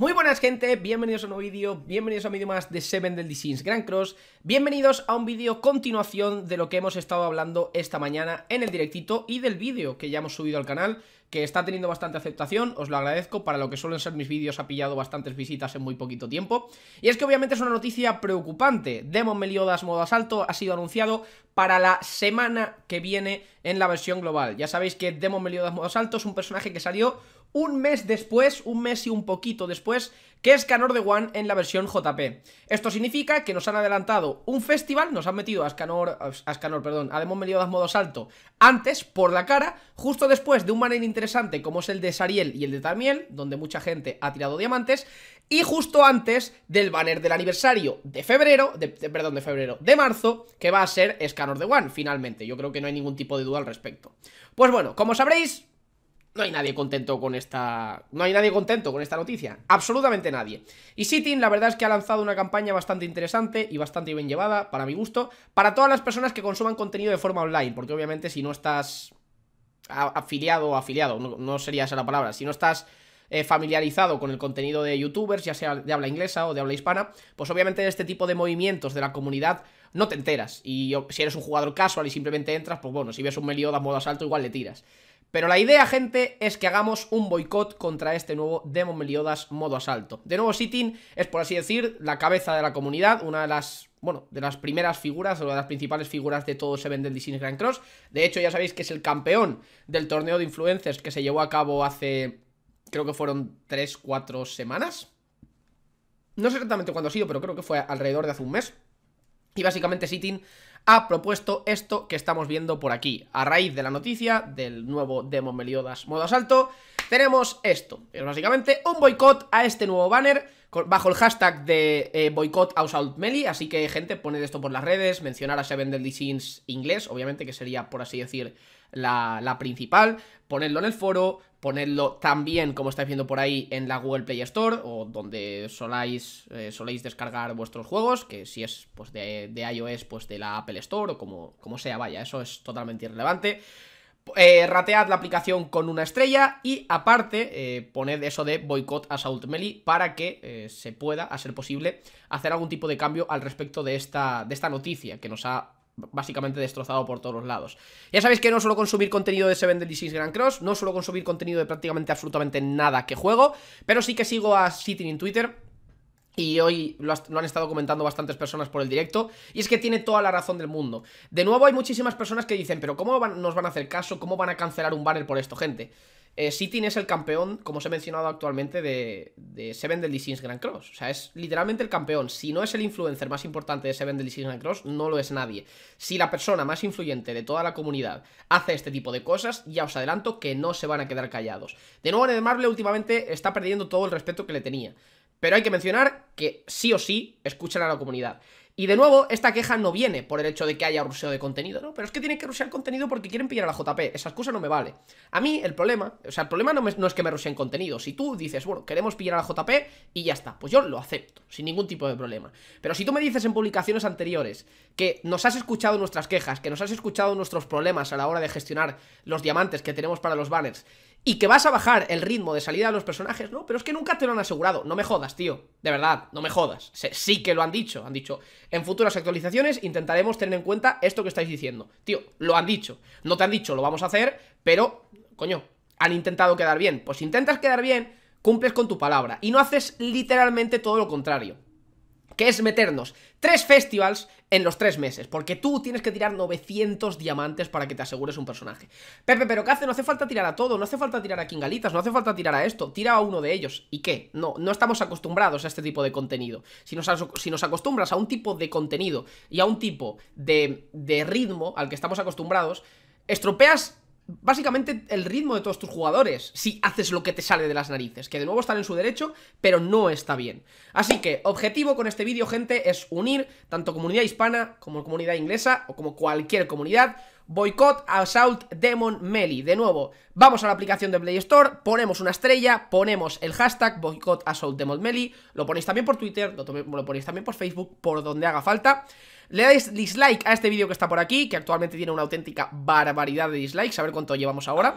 Muy buenas gente, bienvenidos a un nuevo vídeo, bienvenidos a un vídeo más de Seven del Sins Grand Cross Bienvenidos a un vídeo continuación de lo que hemos estado hablando esta mañana en el directito y del vídeo que ya hemos subido al canal que está teniendo bastante aceptación, os lo agradezco, para lo que suelen ser mis vídeos ha pillado bastantes visitas en muy poquito tiempo. Y es que obviamente es una noticia preocupante, Demon Meliodas modo asalto ha sido anunciado para la semana que viene en la versión global. Ya sabéis que Demon Meliodas modo asalto es un personaje que salió un mes después, un mes y un poquito después, que es Canor de One en la versión JP. Esto significa que nos han adelantado un festival, nos han metido a Scanor. a perdón, a Demon Meliodas modo salto antes, por la cara, justo después de un banner interesante como es el de Sariel y el de Tamiel donde mucha gente ha tirado diamantes, y justo antes del banner del aniversario de febrero, perdón, de febrero, de marzo, que va a ser Scanor de One, finalmente. Yo creo que no hay ningún tipo de duda al respecto. Pues bueno, como sabréis, no hay nadie contento con esta... No hay nadie contento con esta noticia. Absolutamente nadie. Y Sitting, la verdad es que ha lanzado una campaña bastante interesante y bastante bien llevada, para mi gusto, para todas las personas que consuman contenido de forma online, porque obviamente si no estás afiliado o afiliado, no, sería esa la palabra, si no estás eh, familiarizado con el contenido de youtubers, ya sea de habla inglesa o de habla hispana, pues obviamente en este tipo de movimientos de la comunidad no te enteras. Y si eres un jugador casual y simplemente entras, pues bueno, si ves un Meliodas modo asalto, igual le tiras. Pero la idea, gente, es que hagamos un boicot contra este nuevo Demon Meliodas modo asalto. De nuevo, Sitting es, por así decir, la cabeza de la comunidad, una de las, bueno, de las primeras figuras, o de las principales figuras de todo Seven Deadly Sins Grand Cross. De hecho, ya sabéis que es el campeón del torneo de influencers que se llevó a cabo hace, creo que fueron 3, 4 semanas. No sé exactamente cuándo ha sido, pero creo que fue alrededor de hace un mes. Y básicamente Sitting ha propuesto esto que estamos viendo por aquí, a raíz de la noticia del nuevo Demo Meliodas modo asalto, tenemos esto. Es básicamente un boicot a este nuevo banner bajo el hashtag de eh, boicot boicot Meli, así que gente, poned esto por las redes, mencionar a Seven Deadly Sins inglés, obviamente que sería, por así decir, la, principal, ponedlo en el foro, ponedlo también, como estáis viendo por ahí, en la Google Play Store, o donde soláis, eh, soléis descargar vuestros juegos, que si es pues de, de, iOS, pues de la Apple Store, o como, como sea, vaya, eso es totalmente irrelevante eh, ratead la aplicación con una estrella y aparte eh, poned eso de boicot Assault Melee para que eh, se pueda, hacer posible, hacer algún tipo de cambio al respecto de esta, de esta noticia que nos ha básicamente destrozado por todos lados. Ya sabéis que no suelo consumir contenido de Seven Deadly Six Grand Cross, no suelo consumir contenido de prácticamente absolutamente nada que juego, pero sí que sigo a Sitting en Twitter y hoy lo, han estado comentando bastantes personas por el directo, y es que tiene toda la razón del mundo. De nuevo, hay muchísimas personas que dicen, pero ¿cómo nos van a hacer caso? ¿Cómo van a cancelar un banner por esto, gente? Eh, es el campeón, como os he mencionado actualmente, de, Seven Deadly Sins Grand Cross. O sea, es literalmente el campeón. Si no es el influencer más importante de Seven Deadly Sins Grand Cross, no lo es nadie. Si la persona más influyente de toda la comunidad hace este tipo de cosas, ya os adelanto que no se van a quedar callados. De nuevo, en últimamente está perdiendo todo el respeto que le tenía. Pero hay que mencionar que sí o sí escuchan a la comunidad. Y de nuevo, esta queja no viene por el hecho de que haya ruseo de contenido, ¿no? Pero es que tienen que rusear contenido porque quieren pillar a la JP. Esa excusa no me vale. A mí, el problema, o sea, el problema no, es que me ruseen contenido. Si tú dices, bueno, queremos pillar a la JP y ya está, pues yo lo acepto, sin ningún tipo de problema. Pero si tú me dices en publicaciones anteriores que nos has escuchado nuestras quejas, que nos has escuchado nuestros problemas a la hora de gestionar los diamantes que tenemos para los banners, y que vas a bajar el ritmo de salida de los personajes, no, pero es que nunca te lo han asegurado, no me jodas, tío, de verdad, no me jodas, sí que lo han dicho, han dicho, en futuras actualizaciones intentaremos tener en cuenta esto que estáis diciendo, tío, lo han dicho, no te han dicho, lo vamos a hacer, pero, coño, han intentado quedar bien, pues si intentas quedar bien, cumples con tu palabra y no haces literalmente todo lo contrario que es meternos tres festivals en los tres meses, porque tú tienes que tirar 900 diamantes para que te asegures un personaje. Pepe, pero ¿qué hace? No hace falta tirar a todo, no hace falta tirar a Kingalitas, no hace falta tirar a esto, tira a uno de ellos. ¿Y qué? No, no estamos acostumbrados a este tipo de contenido. Si nos, si nos acostumbras a un tipo de contenido y a un tipo de, de ritmo al que estamos acostumbrados, estropeas básicamente el ritmo de todos tus jugadores si haces lo que te sale de las narices, que de nuevo están en su derecho, pero no está bien. Así que, objetivo con este vídeo, gente, es unir tanto comunidad hispana como comunidad inglesa o como cualquier comunidad Boycott Assault Demon Meli. De nuevo, vamos a la aplicación de Play Store, ponemos una estrella, ponemos el hashtag Boycott Assault Demon lo ponéis también por Twitter, lo, ponéis también por Facebook, por donde haga falta. Le dais dislike a este vídeo que está por aquí, que actualmente tiene una auténtica barbaridad de dislikes, a ver cuánto llevamos ahora.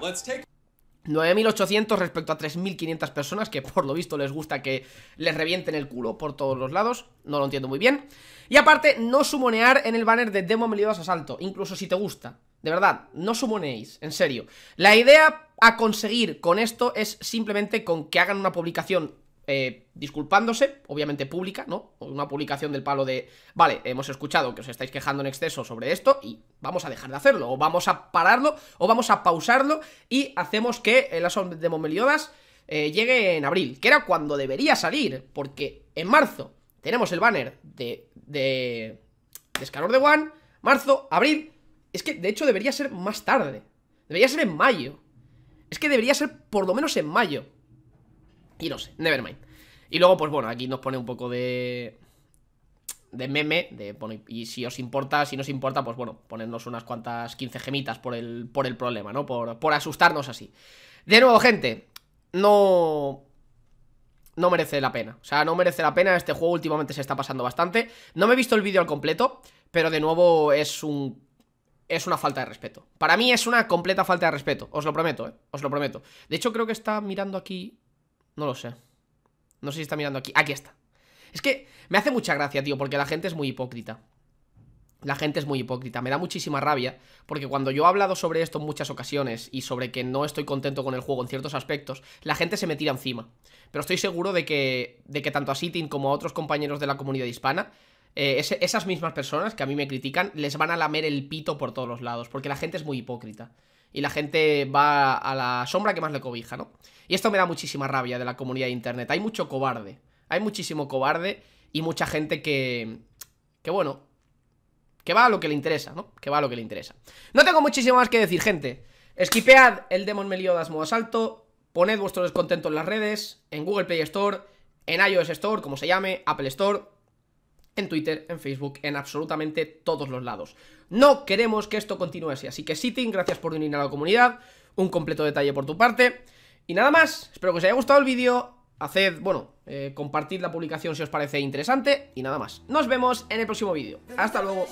9.800 respecto a 3.500 personas que por lo visto les gusta que les revienten el culo por todos los lados, no lo entiendo muy bien. Y aparte, no sumonear en el banner de demo Meliodas Asalto, incluso si te gusta. De verdad, no sumoneéis, en serio. La idea a conseguir con esto es simplemente con que hagan una publicación eh, disculpándose, obviamente pública, ¿no? Una publicación del palo de, vale, hemos escuchado que os estáis quejando en exceso sobre esto y vamos a dejar de hacerlo, o vamos a pararlo, o vamos a pausarlo y hacemos que el asunto de Momeliodas eh, llegue en abril, que era cuando debería salir, porque en marzo tenemos el banner de, de, de de One, marzo, abril, es que de hecho debería ser más tarde, debería ser en mayo, es que debería ser por lo menos en mayo. Y no sé, nevermind. Y luego, pues bueno, aquí nos pone un poco de... De meme, y si os importa, si no os importa, pues bueno, ponernos unas cuantas 15 gemitas por el, por el problema, ¿no? Por, por asustarnos así. De nuevo, gente, no no merece la pena. O sea, no merece la pena. Este juego últimamente se está pasando bastante. No me he visto el vídeo al completo, pero de nuevo es un. Es una falta de respeto. Para mí es una completa falta de respeto. Os lo prometo, ¿eh? Os lo prometo. De hecho, creo que está mirando aquí. No lo sé. No sé si está mirando aquí. Aquí está. Es que me hace mucha gracia, tío, porque la gente es muy hipócrita. La gente es muy hipócrita. Me da muchísima rabia porque cuando yo he hablado sobre esto en muchas ocasiones y sobre que no estoy contento con el juego en ciertos aspectos, la gente se me tira encima. Pero estoy seguro de que, de que tanto a Sitting como a otros compañeros de la comunidad hispana eh, esas mismas personas que a mí me critican les van a lamer el pito por todos los lados, porque la gente es muy hipócrita y la gente va a la sombra que más le cobija, ¿no? Y esto me da muchísima rabia de la comunidad de internet. Hay mucho cobarde, hay muchísimo cobarde y mucha gente que, que bueno, que va a lo que le interesa, ¿no? Que va a lo que le interesa. No tengo muchísimo más que decir, gente. Esquipead el Demon Meliodas modo asalto, poned vuestro descontento en las redes, en Google Play Store, en iOS Store, como se llame, Apple Store, en Twitter, en Facebook, en absolutamente todos los lados. No queremos que esto continúe así, así que Sitting, gracias por unir a la comunidad, un completo detalle por tu parte. Y nada más, espero que os haya gustado el vídeo, haced, bueno, compartir eh, compartid la publicación si os parece interesante y nada más. Nos vemos en el próximo vídeo. Hasta luego.